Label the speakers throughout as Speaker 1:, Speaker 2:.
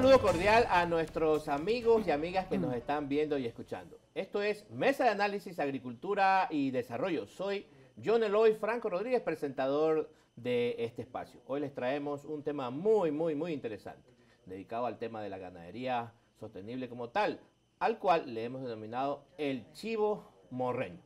Speaker 1: saludo cordial a nuestros amigos y amigas que nos están viendo y escuchando. Esto es Mesa de Análisis Agricultura y Desarrollo. Soy John Eloy Franco Rodríguez, presentador de este espacio. Hoy les traemos un tema muy, muy, muy interesante, dedicado al tema de la ganadería sostenible como tal, al cual le hemos denominado el chivo morreño.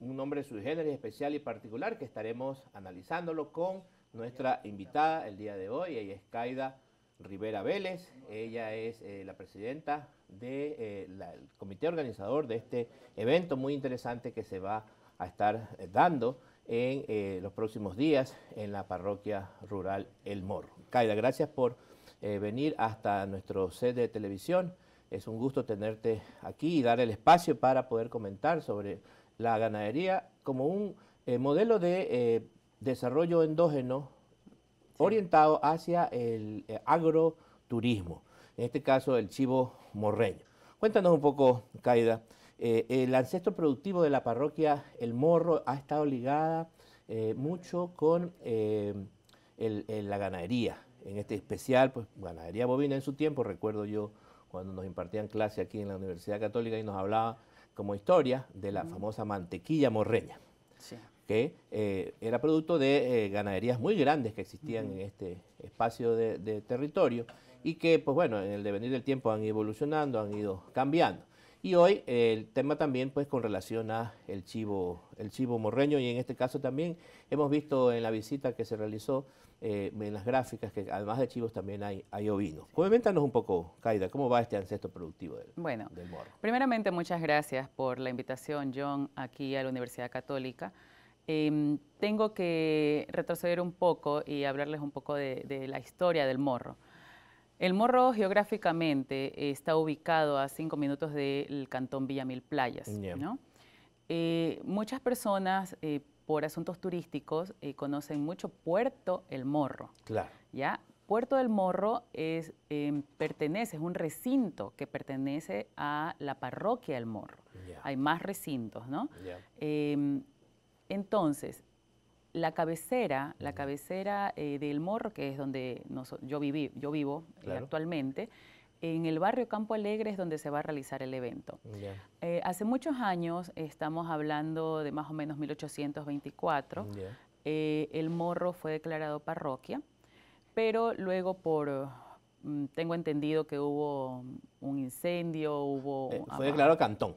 Speaker 1: Un nombre subgénero generis especial y particular que estaremos analizándolo con nuestra invitada el día de hoy, ella es Kaida Rivera Vélez. Ella es eh, la presidenta del eh, comité organizador de este evento muy interesante que se va a estar eh, dando en los próximos días en la parroquia rural El Morro. Kaida, gracias por venir hasta nuestro sede de televisión. Es un gusto tenerte aquí y dar el espacio para poder comentar sobre la ganadería como un modelo de desarrollo endógeno orientado hacia el eh, agroturismo, en este caso el chivo morreño. Cuéntanos un poco, Caida, eh, el ancestro productivo de la parroquia El Morro ha estado ligada eh, mucho con la ganadería, en este especial, pues ganadería bovina en su tiempo, recuerdo yo cuando nos impartían clase aquí en la Universidad Católica y nos hablaba como historia de la famosa mantequilla morreña. Sí que eh, era producto de eh, ganaderías muy grandes que existían en este espacio de, territorio y que, pues bueno, en el devenir del tiempo han ido evolucionando, han ido cambiando. Y hoy el tema también, pues, con relación a el chivo, el chivo morreño y en este caso también hemos visto en la visita que se realizó eh, en las gráficas que además de chivos también hay, hay ovinos. Coméntanos un poco, Caida, ¿cómo va este ancestro productivo del, bueno,
Speaker 2: del morro? Primeramente, muchas gracias por la invitación, John, aquí a la Universidad Católica. Em, tengo que retroceder un poco y hablarles un poco de, la historia del morro. El morro geográficamente está ubicado a cinco minutos del cantón Villamil Playas. Eh, muchas personas, eh, por asuntos turísticos, eh, conocen mucho Puerto El Morro. Puerto del Morro es, em, pertenece, es un recinto que pertenece a la parroquia del Morro. Hay más recintos, entonces, la cabecera, la cabecera eh, del Morro, que es donde yo, viví, yo vivo eh, actualmente, en el barrio Campo Alegre es donde se va a realizar el evento. Eh, hace muchos años, estamos hablando de más o menos 1824, el Morro fue declarado parroquia, pero luego por, mm, tengo entendido que hubo un incendio, hubo... fue declarado cantón.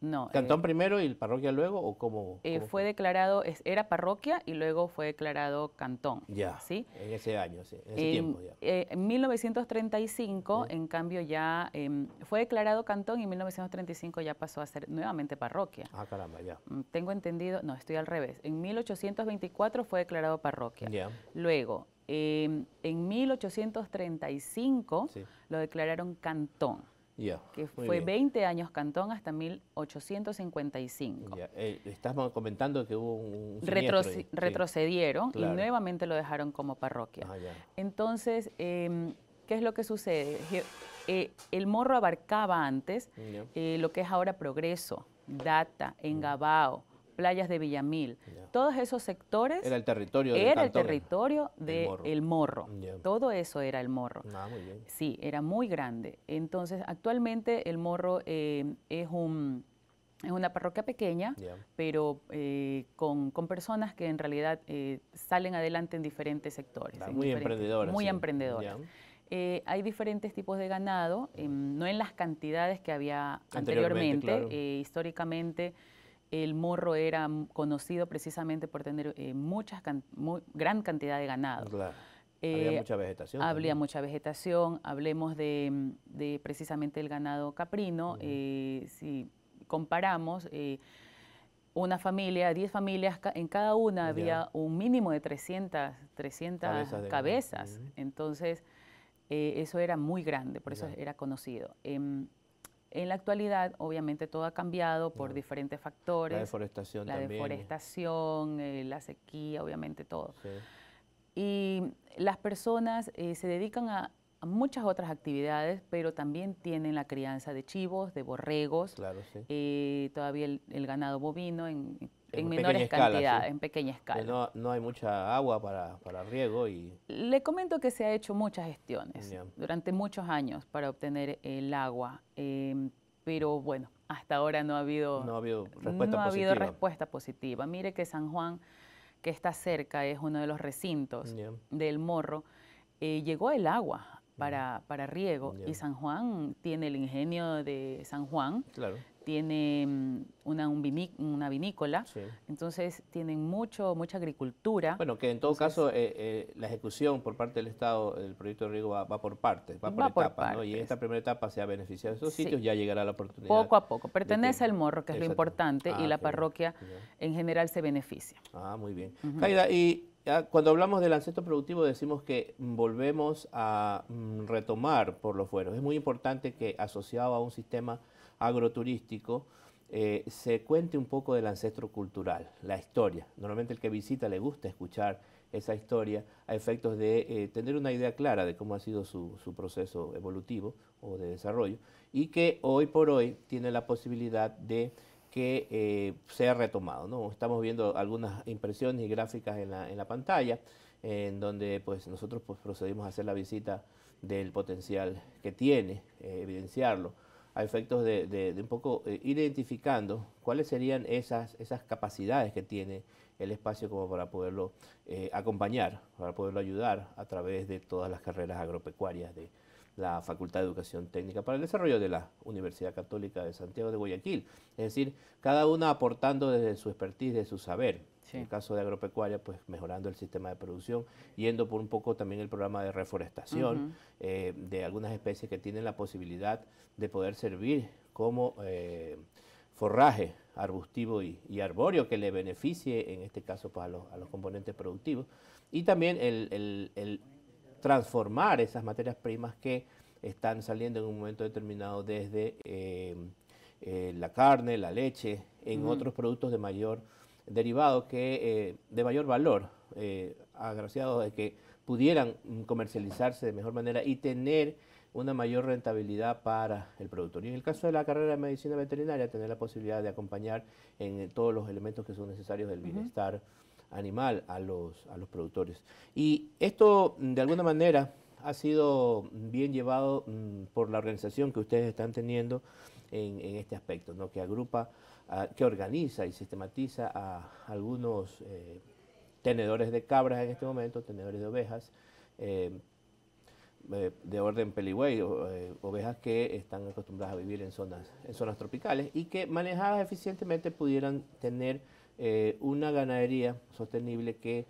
Speaker 2: No. Eh, ¿Cantón
Speaker 1: primero y parroquia luego o cómo? Eh, fue,
Speaker 2: declarado, era parroquia y luego fue declarado cantón. Ya. ¿sí? En ese año, sí, en ese tiempo eh, en 1935, en cambio, ya em, fue declarado cantón y en 1935 ya pasó a ser nuevamente parroquia. Ah, caramba, ya. Mm, tengo entendido, no, estoy al revés. En 1824 fue declarado parroquia. Ya. Luego, em, en 1835 lo declararon cantón que fue 20 años Cantón hasta 1855. Eh, Estás comentando que hubo un... retrocedieron y nuevamente lo dejaron como parroquia. Ah, Entonces, em, ¿qué es lo que sucede? Eh, el morro abarcaba antes eh, lo que es ahora Progreso, Data, mm. Engabao, playas de Villamil. Todos esos sectores... Era el territorio del Era el territorio del de Morro. El morro. Todo eso era el Morro. Ah, muy bien. Sí, era muy grande. Entonces, actualmente el Morro eh, es un... una parroquia pequeña, pero eh, con, personas que en realidad eh, salen adelante en diferentes sectores. Ah, muy emprendedoras. Muy hay diferentes tipos de ganado, em, no en las cantidades que había anteriormente. históricamente el morro era conocido precisamente por tener eh, muchas gran cantidad de ganado. Eh, había mucha vegetación. Había mucha vegetación. Hablemos mm, de, precisamente el ganado caprino. Eh, si comparamos, una familia, 10 familias, en cada una había un mínimo de 300, 300 cabezas. Entonces, eso era muy grande, por eso era conocido. Em, en la actualidad, obviamente, todo ha cambiado por diferentes factores. La deforestación la también. La deforestación, eh, la sequía, obviamente, todo. Y las personas eh, se dedican a, muchas otras actividades, pero también tienen la crianza de chivos, de borregos, eh, todavía el, el, ganado bovino en, en menores cantidades, en pequeña escala.
Speaker 1: No, hay mucha agua para, riego y...
Speaker 2: Le comento que se ha hecho muchas gestiones durante muchos años para obtener el agua, em, pero bueno, hasta ahora no ha habido, no ha habido, respuesta, positiva. Mire que San Juan, que está cerca, es uno de los recintos del Morro, eh, llegó el agua para, para riego. Y San Juan tiene el ingenio de San Juan, claro tiene mm, una, un una vinícola, entonces tienen mucho, mucha agricultura.
Speaker 1: Bueno, que en todo caso eh, eh, la ejecución por parte del Estado del proyecto de riego va, por partes, va por etapas, Y en esta primera etapa se ha beneficiado de esos sitios, ya llegará la oportunidad. Poco a
Speaker 2: poco, pertenece al morro, que es lo importante, y ah, la parroquia en general se beneficia.
Speaker 1: Ah, muy bien. caída y ah, cuando hablamos del ancestro productivo decimos que volvemos a mm, retomar por los fueros. Es muy importante que asociado a un sistema agroturístico, eh, se cuente un poco del ancestro cultural, la historia. Normalmente el que visita le gusta escuchar esa historia a efectos de eh, tener una idea clara de cómo ha sido su, proceso evolutivo o de desarrollo y que hoy por hoy tiene la posibilidad de que eh, sea retomado. ¿no? Estamos viendo algunas impresiones y gráficas en la, pantalla en donde pues, nosotros pues, procedimos a hacer la visita del potencial que tiene, evidenciarlo a efectos de, un poco eh, identificando cuáles serían esas, esas capacidades que tiene el espacio como para poderlo eh, acompañar, para poderlo ayudar a través de todas las carreras agropecuarias de la Facultad de Educación Técnica para el Desarrollo de la Universidad Católica de Santiago de Guayaquil. Es decir, cada una aportando desde su expertise, de su saber. En el caso de agropecuaria, pues mejorando el sistema de producción, yendo por un poco también el programa de reforestación eh, de algunas especies que tienen la posibilidad de poder servir como eh, forraje arbustivo y, arbóreo que le beneficie, en este caso, pues, a, los, componentes productivos. Y también el, transformar esas materias primas que están saliendo en un momento determinado desde eh, la carne, la leche, en otros productos de mayor derivado que, eh, de mayor valor, eh, de que pudieran comercializarse de mejor manera y tener una mayor rentabilidad para el productor. Y en el caso de la carrera de medicina veterinaria, tener la posibilidad de acompañar en eh, todos los elementos que son necesarios del bienestar animal a los, a los productores. Y esto, de alguna manera, ha sido bien llevado mm, por la organización que ustedes están teniendo en, en este aspecto, ¿no? que agrupa que organiza y sistematiza a algunos eh, tenedores de cabras en este momento, tenedores de ovejas, eh, eh, de orden peligüey, ovejas que están acostumbradas a vivir en zonas, en zonas tropicales y que manejadas eficientemente pudieran tener una ganadería sostenible que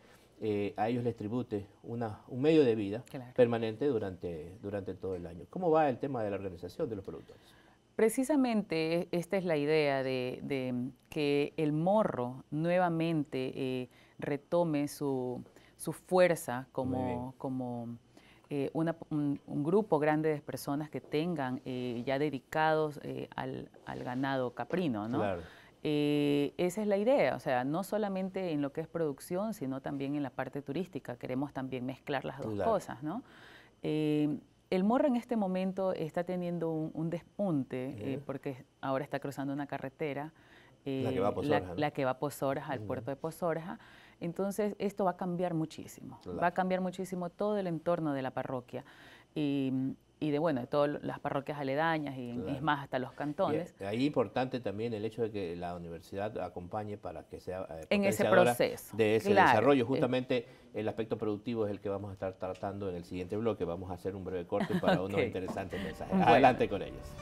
Speaker 1: a ellos les tribute una, un medio de vida permanente durante, durante todo el año. ¿Cómo va el tema de la organización de los productores?
Speaker 2: Precisamente esta es la idea de, mm, que el morro nuevamente eh, retome su, su, fuerza como, como eh, un, grupo grande de personas que tengan eh, ya dedicados al, al, ganado caprino, ¿no? esa es la idea, o sea, no solamente en lo que es producción, sino también en la parte turística. Queremos también mezclar las dos cosas, ¿no? El morro en este momento está teniendo un, despunte eh, porque ahora está cruzando una carretera. Eh, la que va a Pozorja. La, al puerto de Pozorja. Entonces, esto va a cambiar muchísimo. Va a cambiar muchísimo todo el entorno de la parroquia. Y, y de bueno de todas las parroquias aledañas y es más hasta los cantones.
Speaker 1: Ahí ahí importante también el hecho de que la universidad acompañe para que sea eh, en ese proceso de ese desarrollo. Eh. Justamente el aspecto productivo es el que vamos a estar tratando en el siguiente bloque. Vamos a hacer un breve corte para unos interesantes mensajes. Adelante con ellos.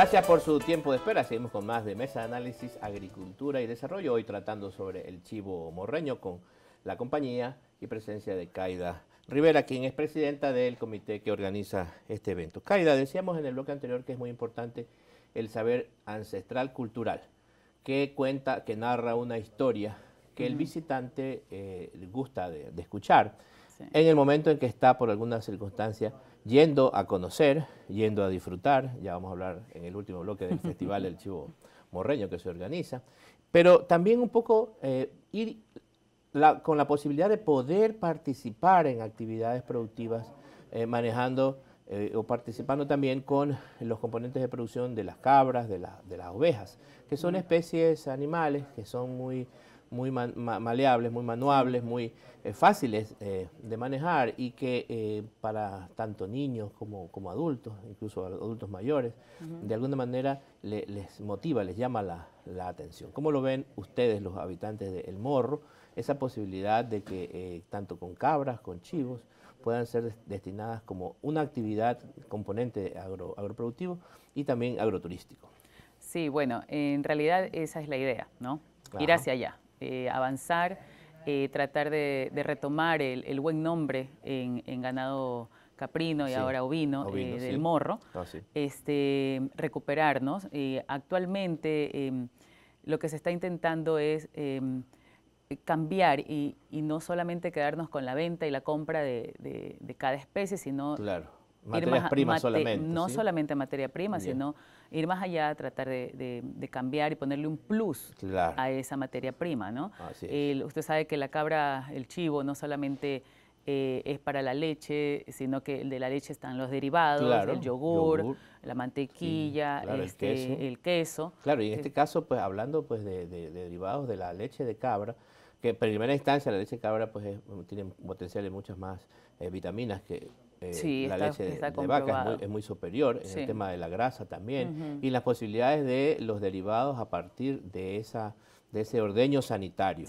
Speaker 1: Gracias por su tiempo de espera. Seguimos con más de Mesa de Análisis, Agricultura y Desarrollo. Hoy tratando sobre el chivo morreño con la compañía y presencia de Caida Rivera, quien es presidenta del comité que organiza este evento. Caida, decíamos en el bloque anterior que es muy importante el saber ancestral cultural, que cuenta, que narra una historia que el visitante eh, gusta de, escuchar en el momento en que está por alguna circunstancia yendo a conocer, yendo a disfrutar, ya vamos a hablar en el último bloque del Festival del Chivo Morreño que se organiza, pero también un poco eh, ir con la posibilidad de poder participar en actividades productivas, eh, manejando eh, o participando también con los componentes de producción de las cabras, de las ovejas, que son especies animales que son muy muy maleables, muy manuables, muy eh, fáciles eh, de manejar y que eh, para tanto niños como, como, adultos, incluso adultos mayores, de alguna manera les motiva, les llama la, la, atención. ¿Cómo lo ven ustedes, los habitantes de El Morro, esa posibilidad de que tanto con cabras, con chivos, puedan ser destinadas como una actividad componente agro, agroproductivo y también agroturístico?
Speaker 2: Sí, bueno, en realidad esa es la idea, ¿no? Ir hacia allá, eh, avanzar, eh, tratar de, retomar el, buen nombre en, ganado caprino y ahora ovino, eh, del morro, ah, este, recuperarnos. actualmente em, lo que se está intentando es em, cambiar y, no solamente quedarnos con la venta y la compra de, cada especie, sino claro. Materias primas solamente. No solamente materia prima, sino ir más allá, tratar de, cambiar y ponerle un plus a esa materia prima, ¿no? usted sabe que la cabra, el chivo, no solamente... Eh, es para la leche, sino que de la leche están los derivados, el yogur, la mantequilla, este, el, queso. Claro, y en eh, este
Speaker 1: caso, pues hablando pues, de, derivados de la leche de cabra, que en primera instancia la leche de cabra pues, tiene potencial de muchas más eh, vitaminas que eh, la leche de, vaca es muy, superior, en el tema de la grasa también, y las posibilidades de los derivados a partir de, de ese ordeño sanitario,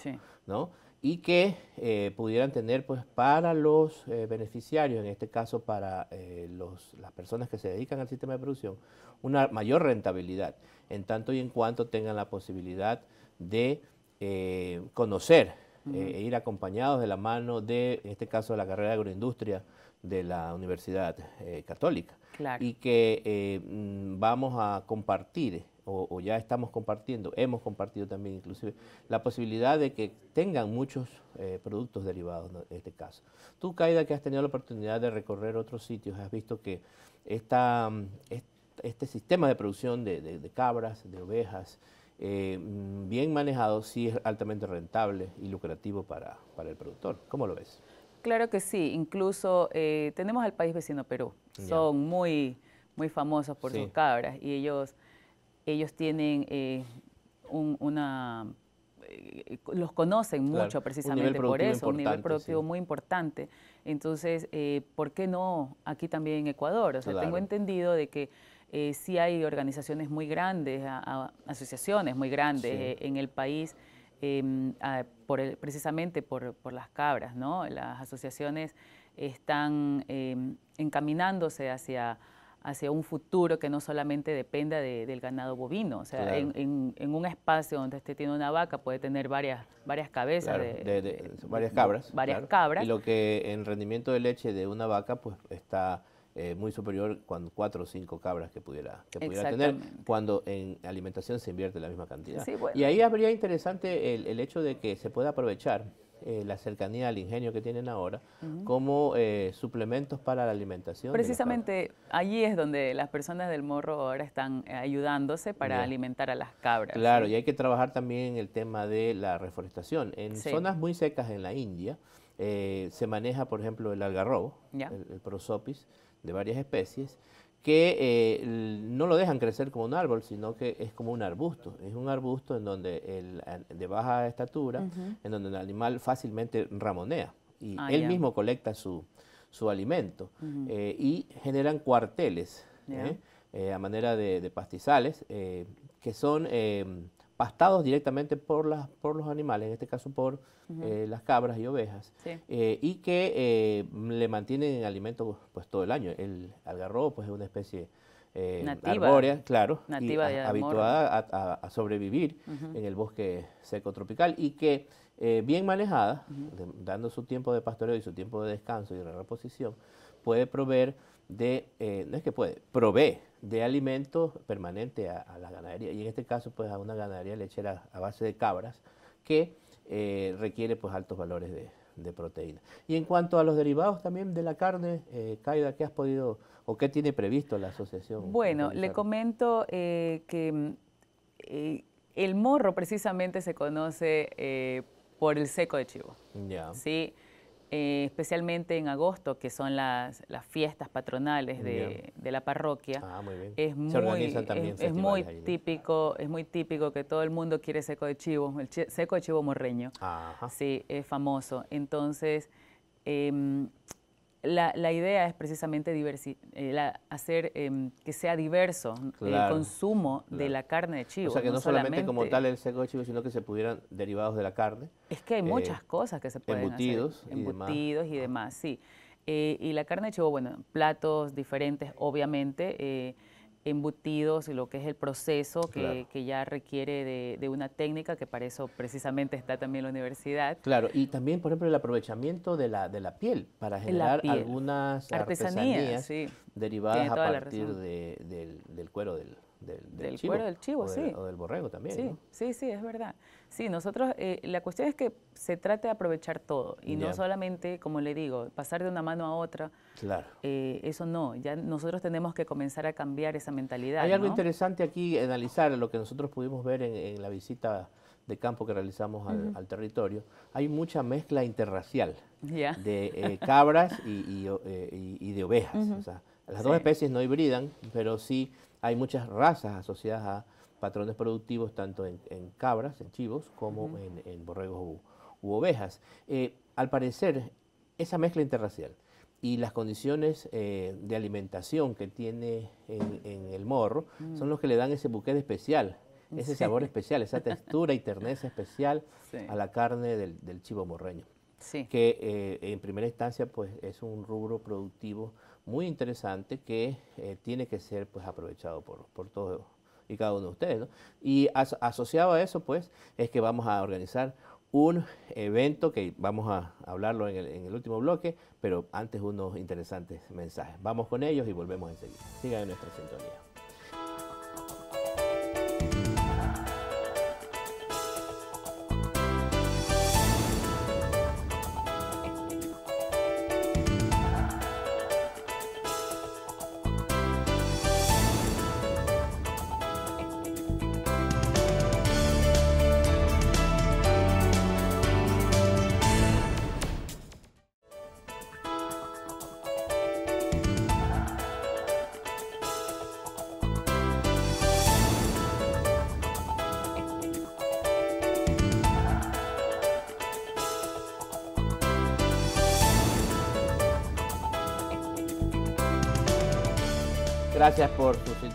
Speaker 1: Y que eh, pudieran tener, pues, para los eh, beneficiarios, en este caso para las personas que se dedican al sistema de producción, una mayor rentabilidad, en tanto y en cuanto tengan la posibilidad de conocer, e ir acompañados de la mano de, en este caso, de la carrera de agroindustria, de la Universidad eh, Católica. Y que eh, mm, vamos a compartir, o, ya estamos compartiendo, hemos compartido también inclusive, la posibilidad de que tengan muchos eh, productos derivados en este caso. Tú, Kaida, que has tenido la oportunidad de recorrer otros sitios, has visto que mm, este sistema de producción de, cabras, de ovejas, mm, bien manejado sí es altamente rentable y lucrativo para, para el productor. ¿Cómo lo ves?
Speaker 2: Claro que sí, incluso eh, tenemos al país vecino Perú, son muy, muy famosos por sus cabras y ellos, ellos tienen eh, una eh, los conocen mucho precisamente por eso, un nivel productivo muy importante. Entonces, ¿por qué no aquí también en Ecuador? O sea, tengo entendido de que eh, sí hay organizaciones muy grandes, asociaciones muy grandes en el país Em, ah, precisamente por, las cabras, ¿no? Las asociaciones están em, encaminándose hacia, hacia un futuro que no solamente dependa del ganado bovino. O sea, en, un espacio donde usted tiene una vaca puede tener varias, varias cabezas.
Speaker 1: de, varias cabras. Varias cabras. Y lo que en rendimiento de leche de una vaca pues está eh, muy superior cuando cuatro o cinco cabras que pudiera, que pudiera tener cuando en alimentación se invierte la misma cantidad. Y ahí habría interesante el, hecho de que se pueda aprovechar eh, la cercanía al ingenio que tienen ahora como eh, suplementos para la alimentación.
Speaker 2: Precisamente allí es donde las personas del morro ahora están ayudándose para alimentar a las cabras. Claro, y
Speaker 1: hay que trabajar también el tema de la reforestación. En zonas muy secas en la India se maneja, por ejemplo, el algarrobo, el prosopis, de varias especies, que eh, no lo dejan crecer como un árbol, sino que es como un arbusto. Es un arbusto en donde de baja estatura, en donde el animal fácilmente ramonea y ah, él mismo colecta su, alimento eh, y generan cuarteles eh, a manera de pastizales que son pastados directamente por, las, por los animales, en este caso por eh, las cabras y ovejas, eh, y que eh, le mantienen en alimento pues, todo el año. El algarrobo pues, es una especie arbórea, claro, nativa y habituada a, sobrevivir en el bosque seco tropical y que bien manejada, dando su tiempo de pastoreo y su tiempo de descanso y de reposición, puede proveer de, no es que puede, provee de alimento permanente a, la ganadería y en este caso pues a una ganadería lechera a base de cabras que eh, requiere pues altos valores de, proteína. Y en cuanto a los derivados también de la carne, eh, que ¿qué has podido o qué tiene previsto la asociación?
Speaker 2: Bueno, le comento eh, que eh, el morro precisamente se conoce por el seco de chivo. Ya. Sí eh, especialmente en agosto, que son las, las fiestas patronales de, la parroquia. Ah, es muy, es, muy típico, es muy típico que todo el mundo quiere seco de chivo, el seco de chivo morreño. Sí, es famoso. Entonces, em, la, la idea es precisamente diversi eh, hacer em, que sea diverso eh, el consumo de la carne de chivo. O sea, que no, solamente, como tal
Speaker 1: el seco de chivo, sino que se pudieran derivados de la carne.
Speaker 2: Es que hay eh, muchas cosas que se pueden hacer. embutidos y demás. y demás, sí. y la carne de chivo, bueno, platos diferentes, obviamente embutidos y lo que es el proceso que, ya requiere de, una técnica, que para eso precisamente está también la universidad.
Speaker 1: Claro, y también, por ejemplo, el aprovechamiento de la, de la piel para generar algunas artesanías, derivadas a partir del, del, cuero del, del, del, chivo, del o del borrego también. Sí,
Speaker 2: sí, sí, es verdad. Sí, nosotros, eh, la cuestión es que se trate de aprovechar todo y no solamente, como le digo, pasar de una mano a otra. Claro. Eh, eso no, ya nosotros tenemos que comenzar a cambiar esa mentalidad. Hay algo
Speaker 1: interesante aquí, analizar lo que nosotros pudimos ver en, la visita de campo que realizamos al, territorio, hay mucha mezcla interracial de eh, cabras y, de ovejas. las dos especies no hibridan, pero sí hay muchas razas asociadas a patrones productivos tanto en, cabras, en chivos, como en, borregos u, ovejas. Eh, al parecer, esa mezcla interracial y las condiciones eh, de alimentación que tiene en, el morro mm. son los que le dan ese buquete especial, ese sabor especial, esa textura y terneza especial a la carne del, chivo morreño. Sí. Que eh, en primera instancia pues, es un rubro productivo muy interesante que tiene que ser pues, aprovechado por, por todos y cada uno de ustedes. Y asociado a eso, pues, es que vamos a organizar un evento que vamos a hablarlo en el, en el, último bloque, pero antes unos interesantes mensajes. Vamos con ellos y volvemos enseguida. Sigan en nuestra sintonía.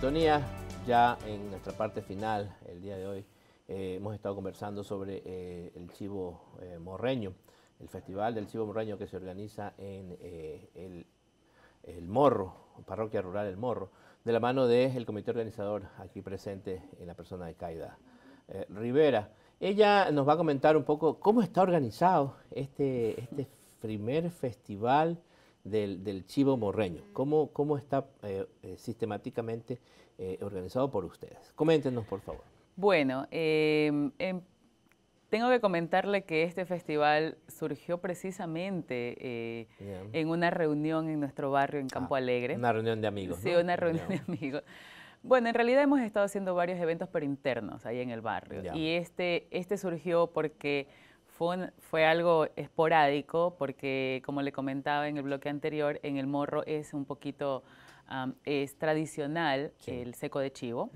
Speaker 1: sintonía. Ya en nuestra parte final, el día de hoy, eh, hemos estado conversando sobre eh, el chivo eh, morreño, el festival del chivo morreño que se organiza en el, Morro, parroquia rural del Morro, de la mano del comité organizador aquí presente en la persona de Caida Rivera. Ella nos va a comentar un poco cómo está organizado este, este primer festival del, chivo morreño. ¿Cómo, cómo está eh, eh, sistemáticamente eh, organizado por ustedes? Coméntenos, por favor.
Speaker 2: Bueno, em, em, tengo que comentarle que este festival surgió precisamente en una reunión en nuestro barrio, en Campo ah, Alegre. Una reunión de amigos. Sí, una reunión de amigos. Bueno, en realidad hemos estado haciendo varios eventos, pero internos, ahí en el barrio. Y este, este surgió porque fue, fue, algo esporádico porque, como le comentaba en el bloque anterior, en el morro es un poquito, es tradicional el seco de chivo.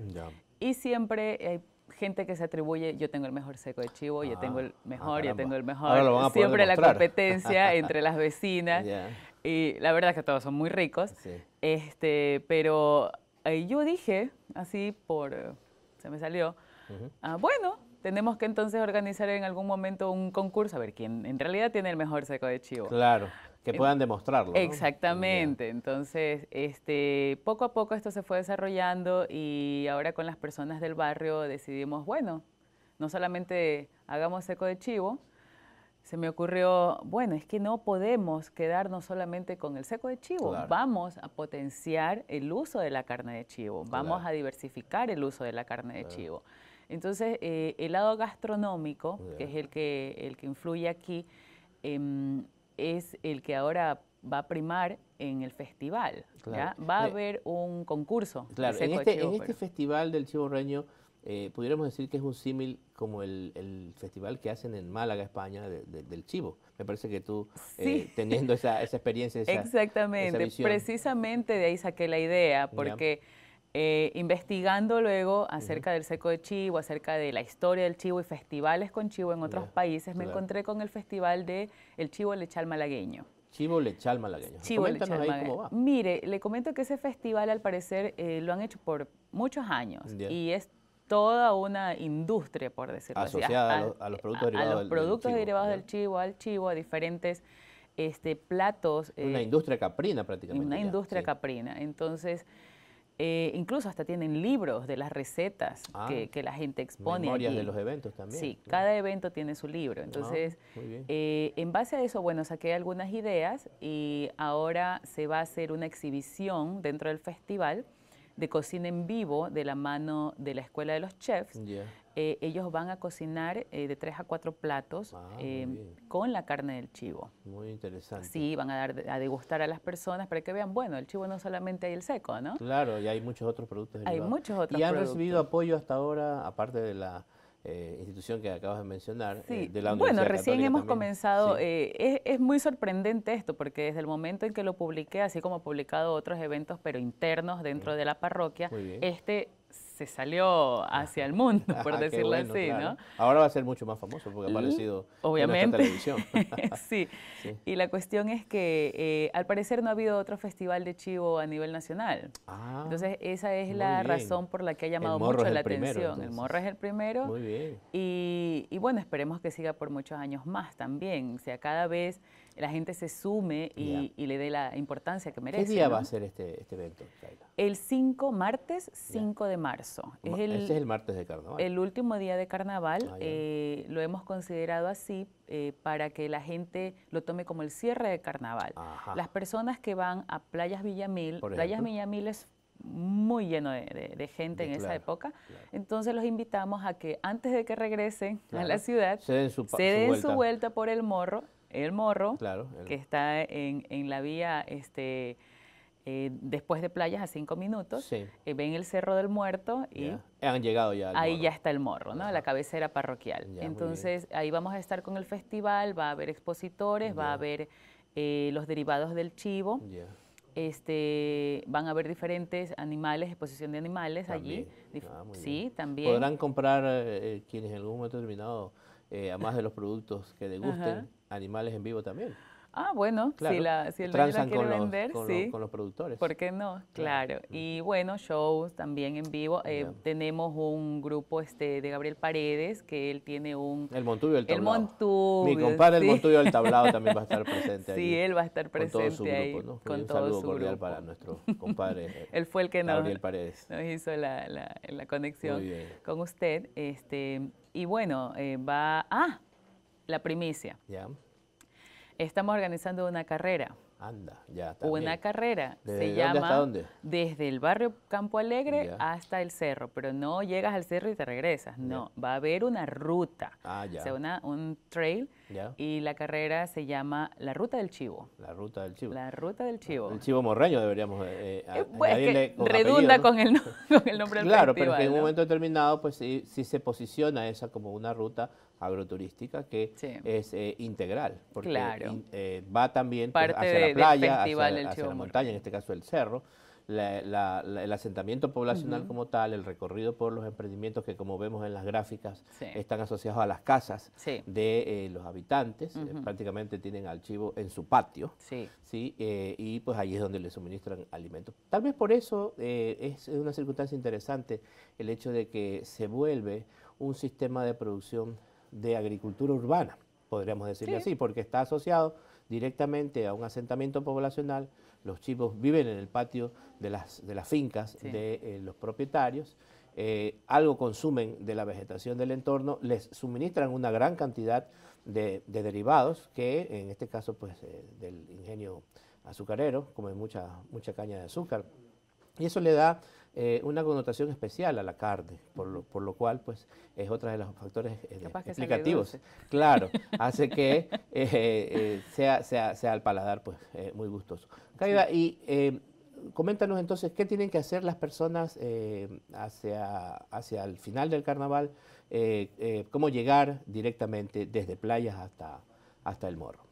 Speaker 2: Y siempre hay gente que se atribuye, yo tengo el mejor seco de chivo, yo ah, ah, tengo el mejor, yo tengo el mejor. siempre la competencia entre las vecinas. Y la verdad es que todos son muy ricos. Este, pero eh, yo dije, así por, se me salió, ah, bueno, tenemos que entonces organizar en algún momento un concurso, a ver quién en realidad tiene el mejor seco de chivo. Claro, que eh, puedan demostrarlo. Exactamente, entonces este, poco a poco esto se fue desarrollando y ahora con las personas del barrio decidimos, bueno, no solamente hagamos seco de chivo, se me ocurrió, bueno, es que no podemos quedarnos solamente con el seco de chivo, vamos a potenciar el uso de la carne de chivo, vamos a diversificar el uso de la carne de chivo. Entonces, eh, el lado gastronómico, que es el que, el que influye aquí, em, es el que ahora va a primar en el festival. Va a haber un concurso. en este, este
Speaker 1: festival del Chivo Reño, eh, pudiéramos decir que es un símil como el, el, festival que hacen en Málaga, España, del Chivo. Me parece que tú, eh, teniendo esa, esa experiencia, esa, Exactamente,
Speaker 2: precisamente de ahí saqué la idea, porque... Eh, investigando luego acerca del seco de chivo, acerca de la historia del chivo y festivales con chivo en otros países, me encontré con el festival de El Chivo Lechal Malagueño.
Speaker 1: Chivo Lechal Malagueño. ahí Cómo va.
Speaker 2: Mire, le comento que ese festival al parecer eh, lo han hecho por muchos años y es toda una industria, por decirlo así. Asociada a, los productos derivados, del, chivo, al chivo, a diferentes este, platos. Una eh, industria caprina prácticamente. Una industria caprina. Entonces, eh, incluso hasta tienen libros de las recetas ah, que, la gente expone. Memorias de los eventos también. Sí, cada evento tiene su libro. Ah, Entonces, eh, en base a eso, bueno, saqué algunas ideas y ahora se va a hacer una exhibición dentro del festival de cocina en vivo de la mano de la Escuela de los Chefs. Eh, ellos van a cocinar eh, de tres a cuatro platos ah, eh, con la carne del chivo.
Speaker 1: Muy interesante. Sí,
Speaker 2: van a, dar, a degustar a las personas para que vean, bueno, el chivo no solamente hay el seco, ¿no?
Speaker 1: Claro, y hay muchos otros productos. Hay muchos otros ¿Y han recibido apoyo hasta ahora, aparte de la... institución que acabas de mencionar, de la Bueno, recién hemos
Speaker 2: comenzado, es, es, muy sorprendente esto, porque desde el momento en que lo publiqué, así como he publicado otros eventos, pero internos dentro de la parroquia, este se salió hacia el mundo, por ah, decirlo así, ¿no?
Speaker 1: Ahora va a ser mucho más famoso porque ha aparecido en la televisión. sí.
Speaker 2: y la cuestión es que eh, al parecer no ha habido otro festival de chivo a nivel nacional. Ah, entonces esa es la razón por la que ha llamado mucho la atención. el morro es el primero. Muy bien. Y, y bueno, esperemos que siga por muchos años más también. sea, cada vez la gente se sume y, le dé la importancia que merece. ¿Qué día va a ser
Speaker 1: este, este evento,
Speaker 2: El 5, martes 5 de marzo. Es el, este es el
Speaker 1: martes de carnaval. El
Speaker 2: último día de carnaval. Ah, eh, lo hemos considerado así eh, para que la gente lo tome como el cierre de carnaval. Las personas que van a Playas Villamil, Playas Villamil es muy lleno de, gente en esa época. Entonces los invitamos a que antes de que regresen a la ciudad, se den su vuelta por el morro el morro, que está en, la vía este, eh, después de playas a cinco minutos, eh, ven el Cerro del Muerto y
Speaker 1: han llegado ya. Ahí
Speaker 2: ya está el morro, ¿no? La cabecera parroquial. Entonces ahí vamos a estar con el festival, va a haber expositores, va a haber eh, los derivados del chivo. Este, van a haber diferentes animales, exposición de animales allí. Ah, sí, también. Podrán
Speaker 1: comprar quienes en algún momento a más de los productos que gusten animales en vivo también.
Speaker 2: Ah, bueno, si, la, el quiere vender, con sí. Los, con los productores. ¿Por qué no? Claro. Mm. Y bueno, shows también en vivo. Eh, tenemos un grupo este de Gabriel Paredes, que él tiene un... El Montubio del Tablado. El Montubio. Mi compadre el Montubio del Tablado también va a estar presente ahí. Sí, él va a estar presente Con todo su grupo, ¿no? Con un todo saludo su cordial grupo. para nuestro compadre eh, Él fue el que nos, hizo la, la, la conexión con usted. este Y bueno, eh, va... Ah, la primicia. Estamos organizando una carrera. Anda, ya Una carrera. se llama Desde el barrio Campo Alegre hasta el cerro, pero no llegas al cerro y te regresas, no. Va a haber una ruta, ah, ya. sea, un trail y la carrera se llama La Ruta del Chivo. La Ruta
Speaker 1: del Chivo. La Ruta del Chivo. El Chivo Morreño deberíamos eh, eh, eh pues redunda con, el
Speaker 2: nombre del Claro, pero que en un momento
Speaker 1: determinado pues sí, sí, se posiciona esa como una ruta agroturística que es eh, integral, porque claro. va también pues, hacia la playa, hacia la montaña, en este caso el cerro el asentamiento poblacional como tal, el recorrido por los emprendimientos que como vemos en las gráficas están asociados a las casas de eh, los habitantes, eh, prácticamente tienen archivo en su patio, sí. ¿sí? Eh, y pues ahí es donde le suministran alimentos. Tal vez por eso es una circunstancia interesante el hecho de que se vuelve un sistema de producción de agricultura urbana podríamos decirle así, porque está asociado directamente a un asentamiento poblacional. Los chivos viven en el patio de las, de las fincas de eh, los propietarios, eh, algo consumen de la vegetación del entorno, les suministran una gran cantidad de, derivados, que en este caso pues eh, del ingenio azucarero, comen mucha, mucha caña de azúcar. Y eso le da eh, una connotación especial a la carne, por lo, cual pues es otro de los factores eh, explicativos. Claro, hace que eh, sea, el paladar pues muy gustoso. Caída, y coméntanos entonces qué tienen que hacer las personas hacia, hacia el final del carnaval, cómo llegar directamente desde playas hasta, hasta el morro.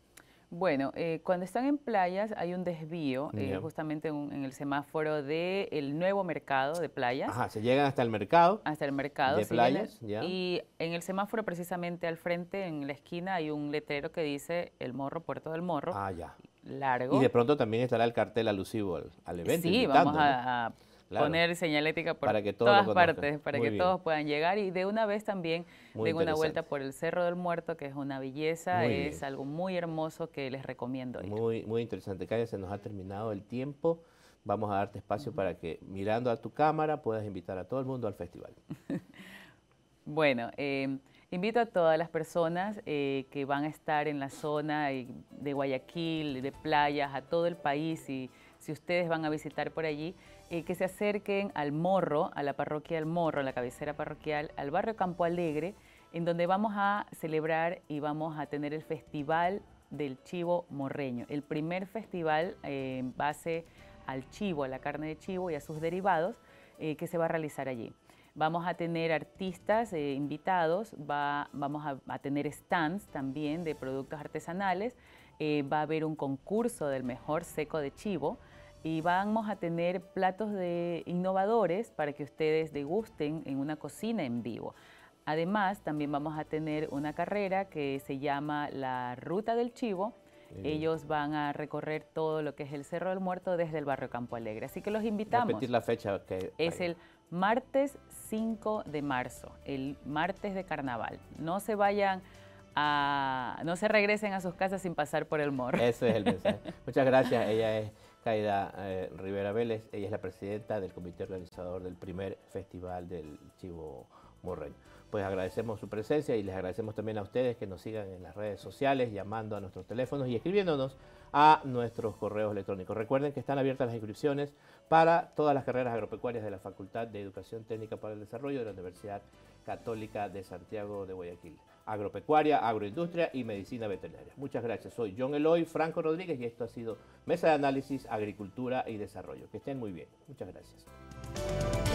Speaker 2: Bueno, eh, cuando están en playas hay un desvío eh, justamente en el semáforo del el nuevo mercado de playas. Ajá, se llegan hasta el mercado. Hasta el mercado. De playas, Y en el semáforo precisamente al frente, en la esquina, hay un letrero que dice El Morro, Puerto del Morro. Ah, ya. Largo. Y de
Speaker 1: pronto también estará el cartel alusivo al, evento. Sí, vamos a
Speaker 2: poner señalética por todas partes, para que todos puedan llegar. Y de una vez también den una vuelta por el Cerro del Muerto, que es una belleza, es algo muy hermoso que les recomiendo.
Speaker 1: Muy, muy interesante. Calle se nos ha terminado el tiempo. Vamos a darte espacio para que mirando a tu cámara puedas invitar a todo el mundo al festival.
Speaker 2: bueno, em, invito a todas las personas eh, que van a estar en la zona eh, de Guayaquil, de playas, a todo el país y si ustedes van a visitar por allí, eh, que se acerquen al Morro, a la parroquia del Morro, a la cabecera parroquial, al barrio Campo Alegre, en donde vamos a celebrar y vamos a tener el Festival del Chivo Morreño, el primer festival eh, base al chivo, a la carne de chivo y a sus derivados eh, que se va a realizar allí. Vamos a tener artistas invitados, vamos a, tener stands también de productos artesanales, va a haber un concurso del mejor seco de chivo, y vamos a tener platos de innovadores para que ustedes degusten en una cocina en vivo. Además, también vamos a tener una carrera que se llama la Ruta del Chivo. Ellos van a recorrer todo lo que es el Cerro del Muerto desde el barrio Campo Alegre. Así que los invitamos. Repetir la fecha. es el martes 5 de marzo, el martes de carnaval. No se vayan a... No se regresen a sus casas sin pasar por el morro.
Speaker 1: Eso es el mensaje. Muchas gracias. Ella es... Caida eh, Rivera Vélez, ella es la presidenta del comité organizador del primer festival del Chivo Morreño. Pues agradecemos su presencia y les agradecemos también a ustedes que nos sigan en las redes sociales, llamando a nuestros teléfonos y escribiéndonos a nuestros correos electrónicos. Recuerden que están abiertas las inscripciones para todas las carreras agropecuarias de la Facultad de Educación Técnica para el Desarrollo de la Universidad Católica de Santiago de Guayaquil agropecuaria, agroindustria y medicina veterinaria. Muchas gracias. Soy John Eloy, Franco Rodríguez y esto ha sido Mesa de Análisis, Agricultura y Desarrollo. Que estén muy bien. Muchas gracias.